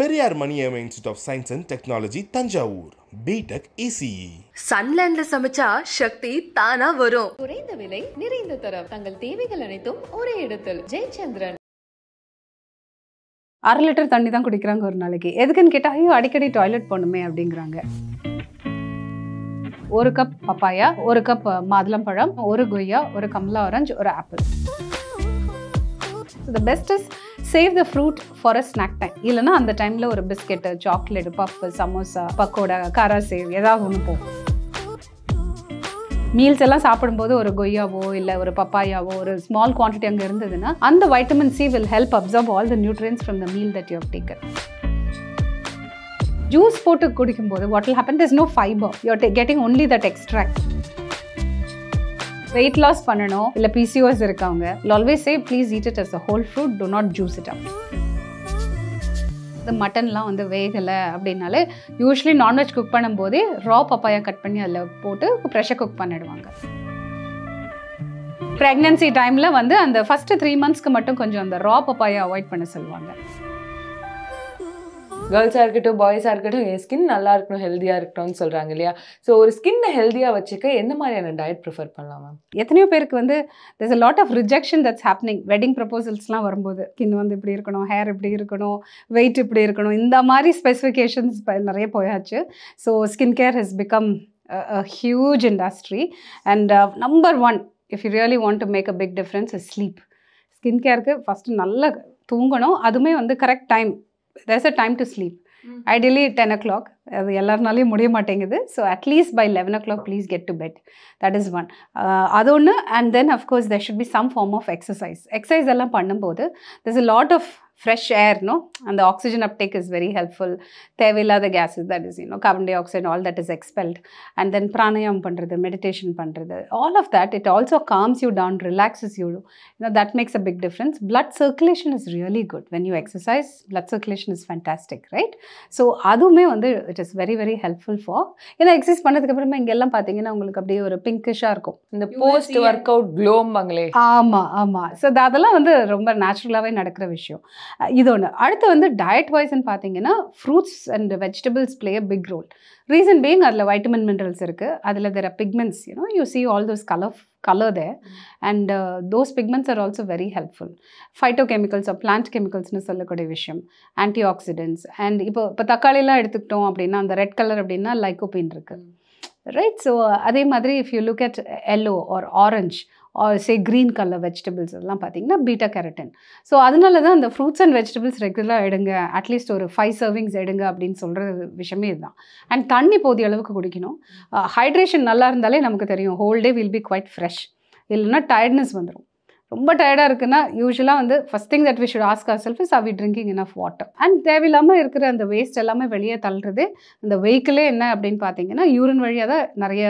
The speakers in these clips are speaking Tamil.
Periyar Maniam institute of science and technology Thanjavur B Tech ECE e e. சன்லேண்ட்ல சமைச்சா சக்தி தானா வரும் குறைந்த விலை நிறைந்த தரம் தங்கள் தேவைகள் அனைத்தும் ஒரே இடத்தில் ஜெயச்சந்திரன் அரை லிட்டர் தண்ணி தான் குடிக்கிறாங்க ஒரு நாளைக்கு எதுக்குன்னு கேட்டா ஐயோ அடிக்கடி டாய்லெட் போகணுமே அப்படிங்கிறாங்க ஒரு கப் பப்பாயா ஒரு கப் மாதுளம்பழம் ஒரு கொய்யா ஒரு கமலா ஆரஞ்சு ஒரு apple the best is save the fruit for a snack time இல்லைனா அந்த டைமில் ஒரு biscuit chocolate puff samosa pakoda kara sev ஏதாவது ஒன்று போகும் மீல்ஸ் எல்லாம் சாப்பிடும்போது ஒரு கொய்யாவோ இல்லை ஒரு பப்பாயாவோ ஒரு ஸ்மால் குவான்டிட்டி அங்கே இருந்ததுன்னா அந்த vitamin C will help absorb all the nutrients from the meal that you have taken juice போட்டு குடிக்கும்போது what will happen thus no fibre you're getting only that extract weight loss பண்ணணும் இல்லை பிசிஓஸ் இருக்கவங்க always say please eat it as a whole fruit do not juice it up வந்து மட்டன்லாம் வந்து வேகலை அப்படின்னாலே யூஸ்வலி நான்வெஜ் குக் பண்ணும்போதே ரா பப்பாயா கட் பண்ணி அதில் போட்டு ப்ரெஷர் குக் பண்ணிடுவாங்க ப்ரெக்னென்சி டைமில் வந்து அந்த ஃபஸ்ட்டு த்ரீ மந்த்ஸ்க்கு மட்டும் கொஞ்சம் அந்த ரா பப்பாயா அவாய்ட் பண்ண சொல்லுவாங்க கேர்ள்ஸாக இருக்கட்டும் பாய்ஸாக இருக்கட்டும் என் ஸ்கின் நல்லா இருக்கணும் ஹெல்த்தியாக இருக்கணும்னு சொல்கிறாங்க இல்லையா ஸோ ஒரு ஸ்கின்னை ஹெல்த்தியாக வச்சுக்க எந்த மாதிரியான டயட் ப்ரிஃபர் பண்ணலாம் மேம் எத்தனையோ பேருக்கு வந்து thus a lot of rejection that's happening wedding ப்ரப்போசல்ஸ்லாம் வரும்போது ஸ்கின் வந்து இப்படி இருக்கணும் ஹேர் இப்படி இருக்கணும் வெயிட் இப்படி இருக்கணும் இந்த மாதிரி ஸ்பெசிஃபிகேஷன்ஸ் நிறைய போயாச்சு so skin care has become huge industry and number one if you really you to make a big difference is sleep skin கேருக்கு ஃபஸ்ட்டு நல்லா தூங்கணும் அதுவுமே வந்து correct time there's a time to sleep ideally ten o'clock அது எல்லாருனாலையும் முடிய மாட்டேங்குது so at least by eleven o'clock please get to bed that is one அது ஒன்று and then of course there should be some form of exercise exercise எல்லாம் பண்ணும்போது this a lot of fresh air no அந்த oxygen uptake is very helpful தேவையில்லாத gases that is you know carbon dioxide all that is expelled and then pranayama பண்ணுறது மெடிடேஷன் பண்ணுறது all of that it also calms you down relaxes you you know that makes a big difference blood circulation is really good when you exercise blood circulation is fantastic right so அதுவுமே வந்து it is very very helpful for ஏன்னா எக்ஸசைஸ் பண்ணதுக்கப்புறமா இங்கெல்லாம் பார்த்தீங்கன்னா உங்களுக்கு அப்படியே ஒரு பிங்கிஷாக இருக்கும் இந்த போஸ்ட் ஒர்க் அவுட் க்ளோம்பாங்களே ஆமாம் ஆமாம் ஸோ அதெல்லாம் வந்து ரொம்ப நேச்சுரலாகவே நடக்கிற விஷயம் இது ஒன்று அடுத்து வந்து டயட் வைஸ்ன்னு பார்த்தீங்கன்னா fruits and vegetables play a big role reason being அதில் வைட்டமின் மினரல்ஸ் இருக்குது அதில் there are pigments you know you see all those colour colour they and those pigments are also very helpful phytochemicals plant கெமிக்கல்ஸ்னு சொல்லக்கூடிய விஷயம் ஆன்டி ஆக்சிடென்ட்ஸ் அண்ட் இப்போ இப்போ தக்காளிலாம் எடுத்துக்கிட்டோம் அப்படின்னா அந்த ரெட் கலர் அப்படின்னா லைக்கோபின் இருக்குது ரைட் ஸோ அதே மாதிரி if you look at yellow or orange or say green colour vegetables எல்லாம் பார்த்தீங்கன்னா பீட்டா கேரட்டன் ஸோ அதனால தான் அந்த ஃப்ரூட்ஸ் அண்ட் வெஜிடபிள்ஸ் ரெகுலராக எடுங்க அட்லீஸ்ட் ஒரு ஃபைவ் சர்விங்ஸ் எடுங்க அப்படின்னு சொல்கிற விஷயமே இதுதான் அண்ட் தண்ணி போதிய அளவுக்கு குடிக்கணும் ஹைட்ரேஷன் நல்லா இருந்தாலே நமக்கு தெரியும் whole day will be quite fresh இல்லைன்னா டயர்ட்னஸ் வந்துடும் ரொம்ப டயர்டாக இருக்குன்னா யூஸ்வலாக வந்து first thing that we should ask our self is are we drinking of water and தேவையில்லாமல் இருக்கிற அந்த வேஸ்ட் எல்லாமே வெளியே தள்ளுறது அந்த வெஹிக்கிளே என்ன அப்படின்னு பார்த்தீங்கன்னா யூரின் வழியாக தான் நிறைய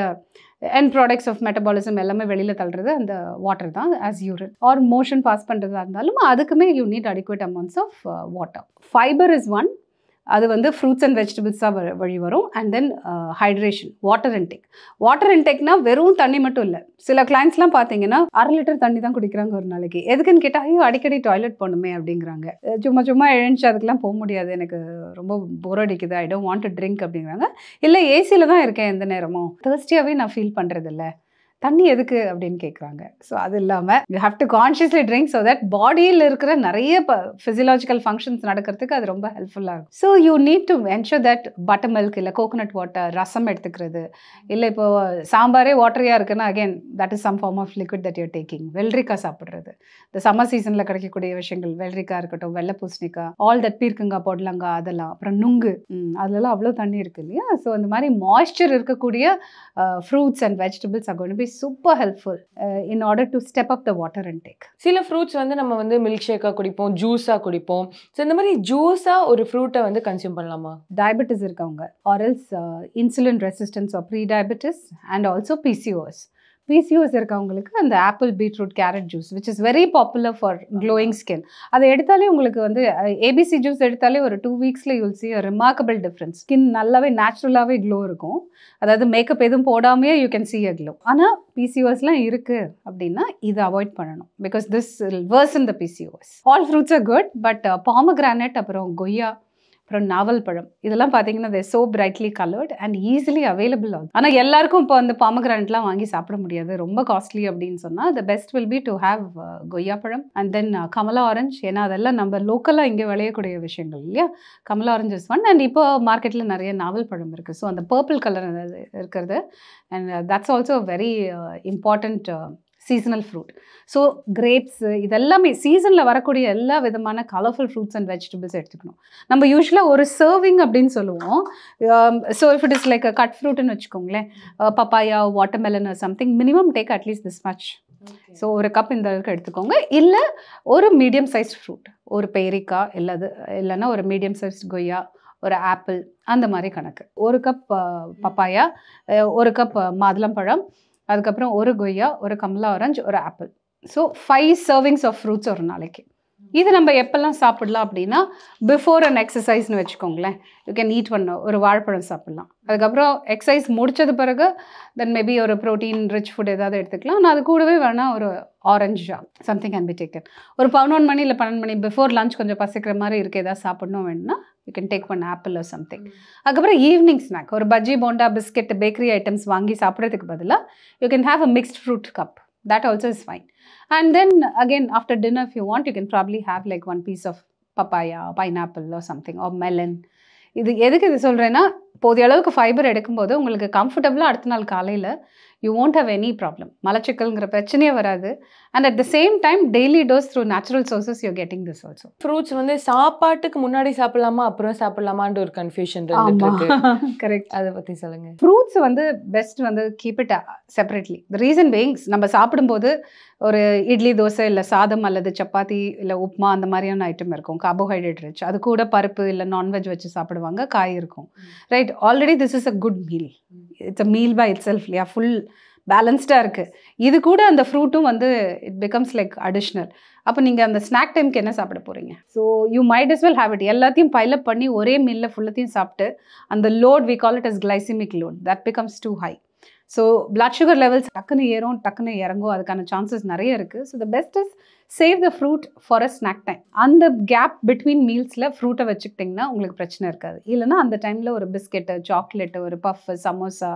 என் ப்ராடக்ட்ஸ் ஆஃப் மெட்டபாலிசம் எல்லாமே வெளியில் தள்ளுறது அந்த வாட்டர் தான் as urine or motion pass பண்ணுறதா இருந்தாலும் அதுக்குமே you need adequate amounts of water fibre is one அது வந்து ஃப்ரூட்ஸ் அண்ட் வெஜிடபிள்ஸாக வ வழி வரும் and then hydration water intake water இன்டேக்னால் வெறும் தண்ணி மட்டும் இல்லை சில கிளைண்ட்ஸ்லாம் பார்த்தீங்கன்னா அரை லிட்டர் தண்ணி தான் குடிக்கிறாங்க ஒரு நாளைக்கு எதுக்குன்னு கேட்டால் ஐயோ அடிக்கடி டாய்லெட் பண்ணுமே அப்படிங்கிறாங்க சும்மா சும்மா எழுந்துச்சு அதுக்கெலாம் போக முடியாது எனக்கு ரொம்ப போர் அடிக்குது I don't want to drink அப்படிங்கிறாங்க இல்லை ஏசியில் தான் இருக்கேன் எந்த நேரமும் தேர்ஸ்டியாகவே நான் ஃபீல் பண்ணுறதில்ல தண்ணி எதுக்கு அப்படின்னு கேட்குறாங்க ஸோ அது இல்லாமல் you have to consciously drink so that பாடியில் இருக்கிற நிறைய ஃபிசியலாஜிக்கல் ஃபங்க்ஷன்ஸ் நடக்கிறதுக்கு அது ரொம்ப ஹெல்ப்ஃபுல்லாக இருக்கும் so you need to ensure that buttermilk இல்லை கோகோனட் வாட்டர் ரசம் எடுத்துக்கிறது இல்லை இப்போது சாம்பாரே வாட்டரியாக இருக்குன்னா again that is some form of liquid that you're taking வெள்ளரிக்காய் சாப்பிட்றது இந்த சம்மர் சீசனில் கிடைக்கக்கூடிய விஷயங்கள் வெள்ளரிக்காய் இருக்கட்டும் வெள்ளை பூசணிக்காய் ஆல் தட் பீர்க்குங்காய் பொடலங்காய் அதெல்லாம் அப்புறம் நுங்கு அதுலலாம் அவ்வளோ தண்ணி இருக்குது இல்லையா ஸோ அந்த மாதிரி மாய்ஸ்சர் இருக்கக்கூடிய fruits and vegetables again be super helpful in order to step up the water intake சில ஃப்ரூட்ஸ் வந்து நம்ம வந்து மில்க் ஷேக்காக குடிப்போம் ஜூஸாக குடிப்போம் ஸோ இந்த மாதிரி ஜூஸாக ஒரு ஃப்ரூட்டை வந்து கன்சியூம் பண்ணலாமா டயபெட்டிஸ் இருக்கவங்க or else insulin resistance of pre diabetes and also PCOS PCOS இருக்கவங்களுக்கு அந்த apple beetroot carrot juice which is very popular for glowing skin அதை எடுத்தாலே உங்களுக்கு வந்து ஏபிசி ஜூஸ் எடுத்தாலே ஒரு டூ வீக்ஸில் you'll see remarkable difference skin நல்லாவே நேச்சுரலாகவே க்ளோ இருக்கும் அதாவது மேக்கப் எதுவும் போடாமையே you can see a glow ஆனால் பிசிஓஸ்லாம் இருக்குது அப்படின்னா இதை அவாய்ட் பண்ணணும் because this worse in the PCOS all fruits R good but pomegranate அப்புறம் கொய்யா அப்புறம் நாவல் பழம் இதெல்லாம் பார்த்தீங்கன்னா they so brightly coloured and easily available ஆகும் ஆனால் எல்லாருக்கும் இப்போ வந்து பாமகிரானட்லாம் வாங்கி சாப்பிட முடியாது ரொம்ப காஸ்ட்லி அப்படின்னு சொன்னால் the best will be to have கொய்யா பழம் அண்ட் தென் கமலா ஆரஞ்ச் ஏன்னா அதெல்லாம் நம்ம லோக்கலாக இங்கே விளையக்கூடிய விஷயங்கள் இல்லையா கமலா ஆரஞ்ச் இஸ் ஒன் அண்ட் இப்போ மார்க்கெட்டில் நிறைய நாவல் பழம் இருக்குது ஸோ அந்த பர்பிள் கலர் இருக்கிறது and that's also very important seasonal fruit so grapes இதெல்லாமே சீசனில் வரக்கூடிய எல்லா விதமான கலர்ஃபுல் ஃப்ரூட்ஸ் அண்ட் வெஜிடபிள்ஸ் எடுத்துக்கணும் நம்ம யூஸ்வலாக ஒரு சர்விங் அப்படின்னு சொல்லுவோம் so if it is like cut ஃப்ரூட்னு வச்சுக்கோங்களேன் papaya watermelon something minimum take at least this much so ஒரு கப் இந்த அளவுக்கு எடுத்துக்கோங்க இல்லை ஒரு மீடியம் சைஸ் ஃப்ரூட் ஒரு பேரிக்காய் இல்லாது இல்லைன்னா ஒரு மீடியம் சைஸ் கொய்யா ஒரு ஆப்பிள் அந்த மாதிரி கணக்கு ஒரு கப் uh, பப்பாயா uh, ஒரு கப் uh, மாதுளம்பழம் அதுக்கப்புறம் ஒரு கொய்யா ஒரு கமலா ஆரஞ்சு ஒரு apple so five servings of fruits ஒரு நாளைக்கு இது நம்ம எப்பெல்லாம் சாப்பிடலாம் அப்படின்னா பிஃபோர் அண்ட் எக்ஸசைஸ்னு வச்சுக்கோங்களேன் யூ கேன் ஈட் ஒன் ஒரு வாழைப்பழம் சாப்பிட்லாம் அதுக்கப்புறம் எக்ஸசைஸ் முடித்தது பிறகு தென் மேபி ஒரு ப்ரோட்டீன் ரிச் ஃபுட் ஏதாவது எடுத்துக்கலாம் நான் அது கூடவே வேணால் ஒரு ஆரஞ்சா சம்திங் கேன் பி டேக்கன் ஒரு பதினொன்று மணி இல்லை பன்னெண்டு மணி பிஃபோர் லஞ்ச் கொஞ்சம் பசிக்கிற மாதிரி இருக்குது ஏதாவது சாப்பிடணும் வேணும்னா you can take one apple or something அதுக்கப்புறம் ஈவினிங் ஸ்நாக் ஒரு bajji bonda biscuit bakery items வாங்கி சாப்பிட்றதுக்கு பதிலாக you can have a mixed fruit cup that also is fine and then again after dinner if you want you can probably have like one piece of papaya or pineapple or something or melon இது எதுக்கு இது சொல்கிறேன்னா போதிய அளவுக்கு ஃபைபர் எடுக்கும்போது உங்களுக்கு கம்ஃபர்டபுளாக அடுத்த நாள் காலையில் you won't have any problem மலச்சிக்கல்ங்கிற பிரச்சனையே வராது and at the same time daily dose through natural sources you getting this also fruits வந்து சாப்பாட்டுக்கு முன்னாடி சாப்பிடலாமா அப்புறம் சாப்பிடலாமான்ற ஒரு கன்ஃபியூஷன் கரெக்ட் அதை பற்றி சொல்லுங்கள் ஃப்ரூட்ஸ் வந்து பெஸ்ட் வந்து keep it separately the reason beings நம்ம சாப்பிடும்போது ஒரு இட்லி தோசை இல்லை சாதம் அல்லது சப்பாத்தி இல்லை உப்மா அந்த மாதிரியான ஐட்டம் இருக்கும் கார்போஹைட்ரேட் ரிச் அது கூட பருப்பு இல்லை நான்வெஜ் வச்சு சாப்பிடுவாங்க காய் இருக்கும் right right already this is a good meal it's a meal by itself இல்லையா ஃபுல் பேலன்ஸ்டாக இருக்குது இது கூட அந்த ஃப்ரூட்டும் வந்து இட் பிகம்ஸ் லைக் அடிஷ்னல் அப்போ நீங்கள் அந்த ஸ்நாக் டைம்க்கு என்ன சாப்பிட போகிறீங்க so you might as well habit எல்லாத்தையும் பைலப் பண்ணி ஒரே மீலில் ஃபுல்லத்தையும் சாப்பிட்டு அந்த load we call it is glycemic load that becomes too high so blood sugar levels டக்குன்னு ஏறும் டக்குன்னு இறங்கும் அதுக்கான சான்சஸ் நிறைய இருக்குது so the best is save the fruit for a snack time அந்த கேப் பிட்வீன் மீல்ஸில் ஃப்ரூட்டை வச்சுக்கிட்டிங்கன்னா உங்களுக்கு பிரச்சனை இருக்காது இல்லைனா அந்த டைமில் ஒரு பிஸ்கெட்டு சாக்லேட்டு ஒரு பஃப் சமோசா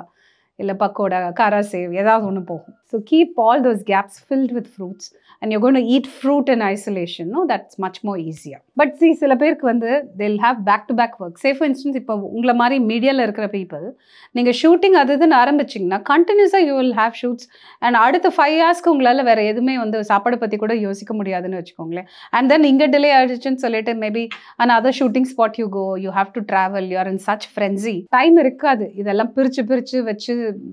இல்லை பக்கோடா கரா சேவ் ஏதாவது ஒன்று போகும் So keep all those gaps filled with fruits and you're going to eat fruit in isolation. No, that's much more easier. But see, சில பேருக்கு வந்து they'll have back-to-back work. Say for instance, இப்போ உங்களை மாதிரி மீடியாவில் இருக்கிற பீப்புள் நீங்கள் ஷூட்டிங் அது இதுன்னு ஆரம்பிச்சிங்கன்னா கண்டினியூஸாக you will have shoots and அடுத்த ஃபைவ் ஹவர்ஸ்க்கு உங்களால் வேறு எதுவுமே வந்து சாப்பாடு பற்றி கூட யோசிக்க முடியாதுன்னு வச்சுக்கோங்களேன் அண்ட் தென் இங்கே டிலே ஆகிடுச்சுன்னு சொல்லிட்டு maybe and other shooting spot you go you have to travel you are in such frenzy time இருக்காது இதெல்லாம் பிரித்து பிரித்து வச்சு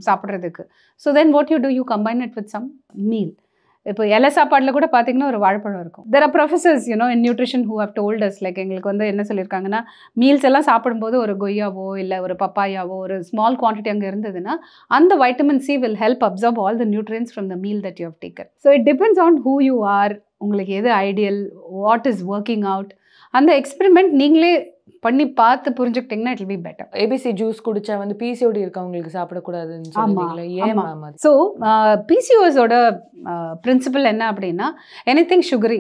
சாப்பிட்றதுக்கு so then what you do you combine combine it with some meal இப்போ இலை சாப்பாடில் கூட பார்த்தீங்கன்னா ஒரு வாழைப்பழம் இருக்கும் there are professors you know in nutrition who have told us like எங்களுக்கு வந்து என்ன சொல்லியிருக்காங்கன்னா மீல்ஸ் எல்லாம் சாப்பிடும்போது ஒரு கொய்யாவோ இல்லை ஒரு பப்பாயாவோ ஒரு ஸ்மால் குவான்டிட்டி அங்கே இருந்ததுன்னா அந்த vitamin C will help absorb all the nutrients from the meal that you have taken so it depends on who you are உங்களுக்கு எது ideal what is working out அந்த எக்ஸ்பெரிமெண்ட் நீங்களே பண்ணி பார்த்து புரிஞ்சுக்கிட்டீங்கன்னா it be better ABC juice குடிச்சா வந்து பிசிஓடி இருக்கவங்களுக்கு சாப்பிடக்கூடாதுன்னு சொல்லுவீங்களா ஏன் ஸோ பிசிஓஸோட பிரின்சிபல் என்ன அப்படின்னா any thing sugary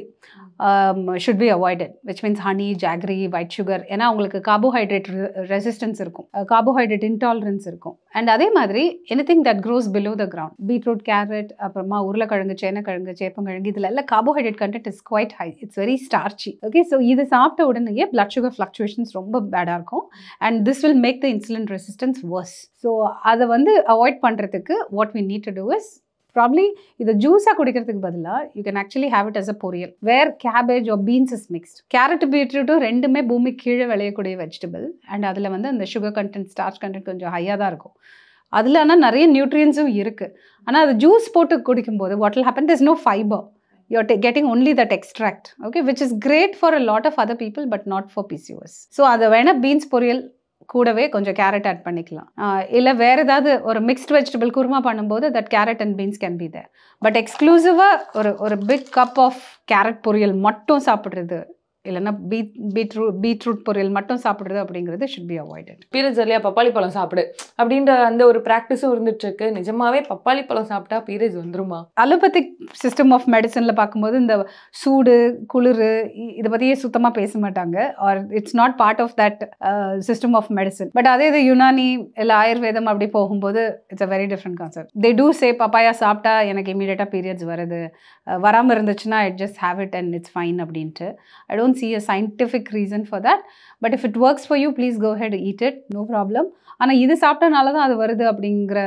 should be avoided which means honey jaggery white sugar ஏன்னா அவங்களுக்கு கார்போஹைட்ரேட் ரெசிஸ்டன்ஸ் இருக்கும் கார்போஹைட்ரேட் uh, இன்டாலரன்ஸ் இருக்கும் அண்ட் அதே மாதிரி any thing that grows below the ground beetroot carrot அப்புறமா உருளைக்கிழங்கு சேனக்கிழங்கு சேப்பங்கிழங்கு இதில் எல்லாம் carbohydrate content is quite high it's very starchy okay so இது சாப்பிட்ட உடனேயே பிளட் சுகர் ஃப்ளக்சுவேஷன்ஸ் ரொம்ப பேடாக இருக்கும் and this will make the insulin resistance verse so அதை வந்து அவாய்ட் பண்ணுறதுக்கு what we need to do is probably இதை ஜூஸாக குடிக்கிறதுக்கு பதிலாக you can actually have it as a poriyal where cabbage of beans is mixed carrot பீட்ரூட்டும் ரெண்டுமே பூமி கீழே விளையக்கூடிய வெஜிடபிள் அண்ட் அதில் வந்து அந்த சுகர் கண்டென்ட் ஸ்டார்ச் கண்டென்ட் கொஞ்சம் ஹையாக தான் இருக்கும் அதில் ஆனால் நிறைய நியூட்ரியன்ஸும் இருக்குது ஆனால் அது ஜூஸ் போட்டு குடிக்கும்போது what will happen thus no fibre you are getting only that extract okay which is great for a lot of other people but not for PCOS so அதை வேணால் பீன்ஸ் பொரியல் கூடவே கொஞ்சம் கேரட் ஆட் பண்ணிக்கலாம் இல்லை வேறு ஏதாவது ஒரு மிக்ஸ்ட் வெஜிடபிள் குருமா பண்ணும்போது that carrot and beans can be there but எக்ஸ்க்ளூசிவாக ஒரு ஒரு பிக் கப் ஆஃப் கேரட் பொரியல் மட்டும் சாப்பிட்றது இல்லைன்னா பீட் பீட்ரூட் பீட்ரூட் பொரியல் மட்டும் சாப்பிடுறது அப்படிங்கிறது ஷுட் பி அவாய்டட் பீரியட்ஸ் இல்லையா பப்பாளி பழம் சாப்பிடு அப்படின்ற அந்த ஒரு ப்ராக்டிஸும் இருந்துட்டு இருக்கு நிஜமாவே பப்பாளி பழம் சாப்பிட்டா பீரியட்ஸ் வந்துருமா அலோபத்திக் சிஸ்டம் ஆஃப் மெடிசனில் பார்க்கும்போது இந்த சூடு குளிர் இதை பற்றியே சுத்தமாக பேச மாட்டாங்க or it's not part of that system of medicine but அதே இது யுனானி இல்லை ஆயுர்வேதம் அப்படி போகும்போது it's a very different concept they do say papaya சாப்பிட்டா எனக்கு இமீடியட்டாக பீரியட்ஸ் வருது வராமல் இருந்துச்சுன்னா it just have it and it's fine அப்படின்ட்டு I don't see a scientific reason for that பட் if it works for you please go ahead eat it no problem ஆனால் இது சாப்பிட்டனால தான் அது வருது அப்படிங்கிற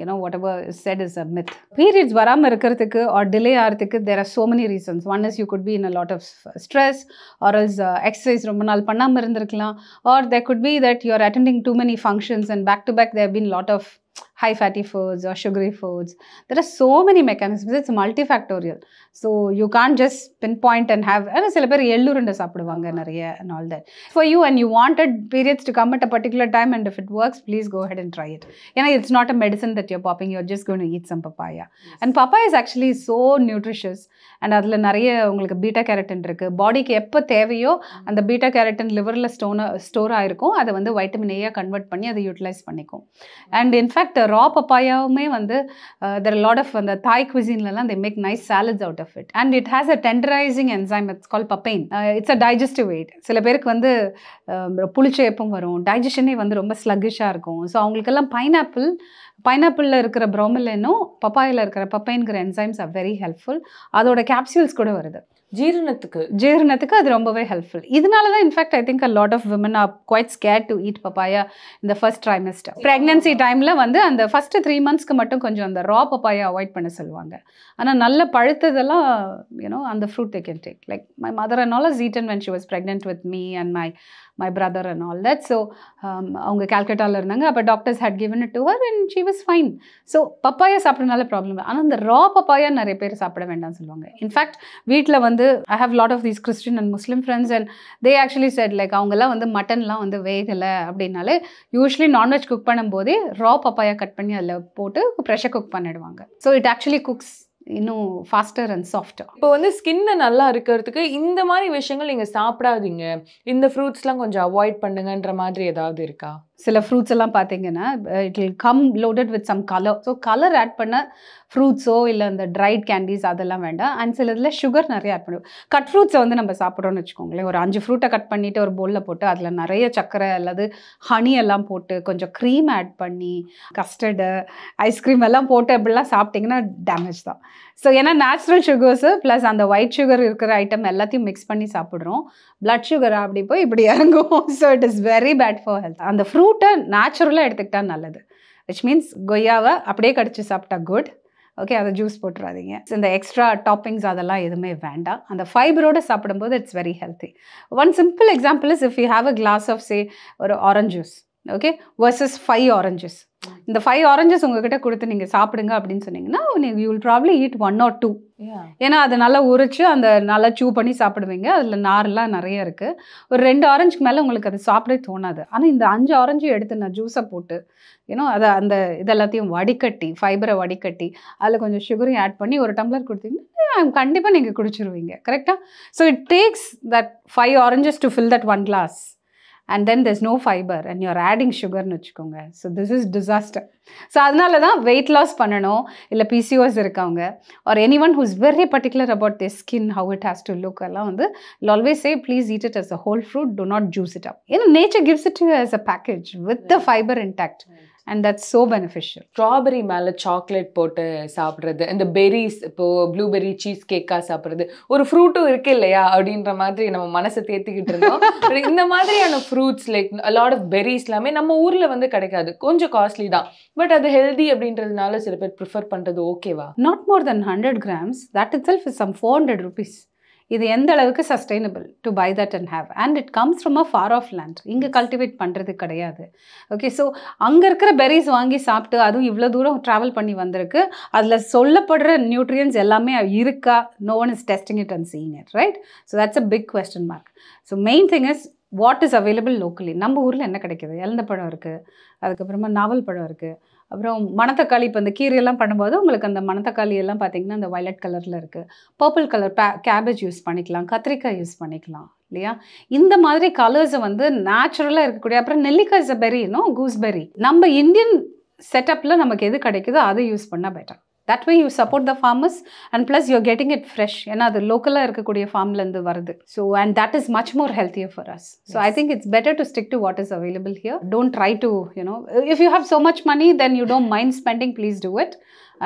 you know whatever said is a myth periods வராமல் இருக்கிறதுக்கு ஆர் டிலே ஆகிறதுக்கு there are so many reasons one is you could be in a lot of stress or else exercise ரொம்ப நாள் பண்ணாமல் இருந்திருக்கலாம் or there could be that you are attending too many functions and back to back there been lot of high fatty foods or sugary foods. There are so many mechanisms. It's multifactorial. So you can't just pinpoint and have and சில பேர் எள்ளுருண்டை சாப்பிடுவாங்க நிறைய and all that. For you and you wanted periods to come at a particular time and if it works, please go ahead and try it. You know, it's not a medicine that you're popping. You're just going to eat some papaya. And papaya is actually so nutritious. And அதில் நிறைய உங்களுக்கு பீட்டா கேரட்டின் இருக்குது பாடிக்கு எப்போ தேவையோ அந்த பீட்டா கேரட்டின் லிவரில் ஸ்டோன ஸ்டோர் ஆகிருக்கும் அதை வந்து வைட்டமின் ஏயாக கன்வெர்ட் பண்ணி அதை யூட்டிலைஸ் பண்ணிக்கும் அண்ட் இன்ஃபேக்ட் இன்ஃபேக்ட் ரா பப்பாயாவுமே வந்து தெர் லாட் ஆஃப் அந்த தாய் குவிசின்லலாம் they make nice salads out of it and it has a tenderising enzyme it's call papain it's a digestive aid சில பேருக்கு வந்து um, புளிச்ச எப்பவும் வரும் டைஜஷனே வந்து ரொம்ப ஸ்லக்கிஷாக இருக்கும் ஸோ அவங்களுக்கெல்லாம் பைனாப்பிள் பைனாப்பிளில் இருக்கிற ப்ரோமிலினும் பப்பாயில் இருக்கிற பப்பைன்கிற என்சைம்ஸ் ஆர் வெரி ஹெல்ப்ஃபுல் அதோட கேப்சியூல்ஸ் கூட வருது ஜீரணத்துக்கு ஜீரணத்துக்கு அது ரொம்பவே ஹெல்ப்ஃபுல் இதனால தான் in fact I think a lot of women are quite scare to eat papaya இந்த ஃபர்ஸ்ட் ட்ரைமஸ்டர் ப்ரெக்னன்சி டைமில் வந்து அந்த ஃபஸ்ட்டு த்ரீ மந்த்ஸ்க்கு மட்டும் கொஞ்சம் அந்த ரா பப்பாயா அவாய்ட் பண்ண சொல்லுவாங்க ஆனால் நல்ல பழுத்ததெல்லாம் யூனோ அந்த fruit they can take like my mother and all she'd eaten when she was pregnant with me and my my brother and all that so அவங்க கேல்கட்டாவில் இருந்தாங்க அப்போ doctors had given it to her and she was fine so papaya சாப்பிட்றதுனால ப்ராப்ளம் ஆனால் அந்த ரா பப்பாயா நிறைய பேர் சாப்பிட வேண்டாம்னு சொல்லுவாங்க இன்ஃபேக்ட் வீட்டில் வந்து I have lot of these Christian and Muslim friends and they actually said like அவங்கெல்லாம் வந்து மட்டன்லாம் வந்து வேகலை அப்படின்னாலே யூஸ்வலி நான்வெஜ் குக் பண்ணும்போதே ரா பப்பாயா கட் பண்ணி அதில் போட்டு ப்ரெஷர் குக் பண்ணிடுவாங்க ஸோ இட் ஆக்சுவலி குக்ஸ் இன்னும் ஃபாஸ்டர் அண்ட் சாஃப்டர் இப்போ வந்து ஸ்கின்னை நல்லா இருக்கிறதுக்கு இந்த மாதிரி விஷயங்கள் நீங்கள் சாப்பிடாதீங்க இந்த ஃப்ரூட்ஸ்லாம் கொஞ்சம் அவாய்ட் பண்ணுங்கன்ற மாதிரி ஏதாவது இருக்கா சில ஃப்ரூட்ஸ் எல்லாம் பார்த்தீங்கன்னா it will come loaded with some colour so colour add பண்ண ஃப்ரூட்ஸோ இல்லை அந்த ட்ரைட் கேண்டீஸ் அதெல்லாம் வேண்டாம் அண்ட் சில இதில் சுகர் நிறைய ஆட் பண்ணுவோம் கட் ஃப்ரூட்ஸை வந்து நம்ம சாப்பிட்றோன்னு வச்சுக்கோங்களேன் ஒரு அஞ்சு ஃப்ரூட்டை கட் பண்ணிவிட்டு ஒரு போலில் போட்டு அதில் நிறைய சக்கரை அல்லது ஹனி எல்லாம் போட்டு கொஞ்சம் க்ரீம் ஆட் பண்ணி கஸ்டர்டு ஐஸ்கிரீம் எல்லாம் போட்டு அப்படிலாம் சாப்பிட்டிங்கன்னா டேமேஜ் தான் ஸோ ஏன்னா நேச்சுரல் சுகர்ஸு ப்ளஸ் அந்த ஒயிட் சுகர் இருக்கிற ஐட்டம் எல்லாத்தையும் மிக்ஸ் பண்ணி சாப்பிட்றோம் பிளட் சுகர் அப்படி போய் இப்படி இறங்கும் so it is very bad for health அந்த ஃப்ரூட் ஃப்ரூட்டை நேச்சுரலாக எடுத்துக்கிட்டா நல்லது விச் மீன்ஸ் கொய்யாவை அப்படியே கடிச்சு சாப்பிட்டா குட் ஓகே அதை ஜூஸ் போட்டுறாதீங்க இந்த எக்ஸ்ட்ரா டாப்பிங்ஸ் அதெல்லாம் எதுவுமே வேண்டாம் அந்த ஃபைபரோடு சாப்பிடும்போது it's very healthy one simple example is if you have a glass of say ஒரு orange juice okay versus five oranges இந்த ஃபைவ் ஆரஞ்சஸ் உங்ககிட்ட கொடுத்து நீங்கள் சாப்பிடுங்க அப்படின்னு சொன்னீங்கன்னா you will probably eat one or two ஏன்னா அதை நல்லா உரிச்சு அந்த நல்லா சூ பண்ணி சாப்பிடுவீங்க அதில் நார்லாம் நிறைய இருக்குது ஒரு ரெண்டு ஆரஞ்சுக்கு மேலே உங்களுக்கு அது சாப்பிடவே தோணாது ஆனால் இந்த அஞ்சு ஆரஞ்சு எடுத்து நான் ஜூஸை போட்டு ஏன்னா அதை அந்த இதெல்லாத்தையும் வடிகட்டி ஃபைபரை வடிகட்டி அதில் கொஞ்சம் சுகரையும் ஆட் பண்ணி ஒரு டம்ளர் கொடுத்தீங்கன்னா கண்டிப்பாக நீங்கள் குடிச்சிருவீங்க கரெக்டாக so it takes that five oranges to fill that one glass and then there's no fibre and you're adding சுகர்னு வச்சுக்கோங்க so this is disaster so அதனால தான் வெயிட் லாஸ் பண்ணணும் இல்லை பிசிஓஸ் இருக்கவங்க or any one who's very particular about the skin how it has to look எல்லாம் வந்து always say please eat it as a whole fruit do not juice it up ஏன்னா nature gives it you as a package with the fibre intact and that's so beneficial strawberry மேலே சாக்லேட் போட்டு சாப்பிட்றது இந்த பெரிஸ் இப்போது ப்ளூபெரி சீஸ் கேக்காக சாப்பிட்றது ஒரு ஃப்ரூட்டும் இருக்கு இல்லையா அப்படின்ற மாதிரி நம்ம மனசை தேர்த்திக்கிட்டு இருந்தோம் இந்த மாதிரியான fruits like lot of berries எல்லாமே நம்ம ஊரில் வந்து கிடைக்காது கொஞ்சம் காஸ்ட்லி தான் பட் அது ஹெல்தி அப்படின்றதுனால சில பேர் ப்ரிஃபர் பண்ணுறது ஓகேவா not more then hundred grams that itself is some four hundred rupees இது எந்த அளவுக்கு sustainable to buy that and have and it comes from a far off land இங்கே கல்டிவேட் பண்ணுறது கிடையாது ஓகே ஸோ அங்கே இருக்கிற பெரிஸ் வாங்கி சாப்பிட்டு அதுவும் இவ்வளோ தூரம் ட்ராவல் பண்ணி வந்திருக்கு அதில் சொல்லப்படுற நியூட்ரியன்ஸ் எல்லாமே இருக்கா no one is testing it and seeing it right so that's a big question mark so main thing is what is available locally நம்ம ஊரில் என்ன கிடைக்கிது இழந்த பழம் இருக்குது அதுக்கப்புறமா நாவல் பழம் இருக்குது அப்புறம் மணத்தக்காளி இப்போ இந்த கீரையெல்லாம் பண்ணும்போது உங்களுக்கு அந்த மணத்தக்காளி எல்லாம் பார்த்தீங்கன்னா அந்த வயலட் கலரில் இருக்குது பர்பிள் கலர் பே கேபேஜ் யூஸ் பண்ணிக்கலாம் கத்திரிக்காய் யூஸ் பண்ணிக்கலாம் இல்லையா இந்த மாதிரி கலர்ஸை வந்து நேச்சுரலாக இருக்கக்கூடிய அப்புறம் நெல்லிக்காய் பெரினும் கூஸ்பெரி நம்ம இந்தியன் செட்டப்பில் நமக்கு எது கிடைக்குதோ அதை யூஸ் பண்ணால் better that way you support the farmers and plus you're getting it fresh ஏன்னா அது லோக்கலாக இருக்கக்கூடிய ஃபார்ம்லேருந்து வருது so and that is much more healthier for us so I think it's better to stick to what is available here don't try to you know if you have so much money then you don't mind spending please do it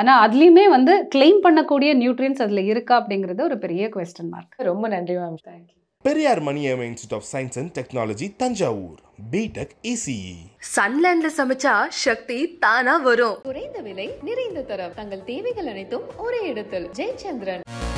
ஆனால் அதுலேயுமே வந்து கிளைம் பண்ணக்கூடிய நியூட்ரியன்ஸ் அதில் இருக்கா அப்படிங்கிறது ஒரு பெரிய கொஸ்டின் மார்க் ரொம்ப நன்றி ma'am thank you Periyar Mani institute of science and technology Thanjavur B Tech EC e e e. சன்லேண்ட்ல சமைச்சா சக்தி தானா வரும் குறைந்த விலை நிறைந்த தரம் தங்கள் தேவைகள் அனைத்தும் ஒரே இடத்தில் ஜெயச்சந்திரன்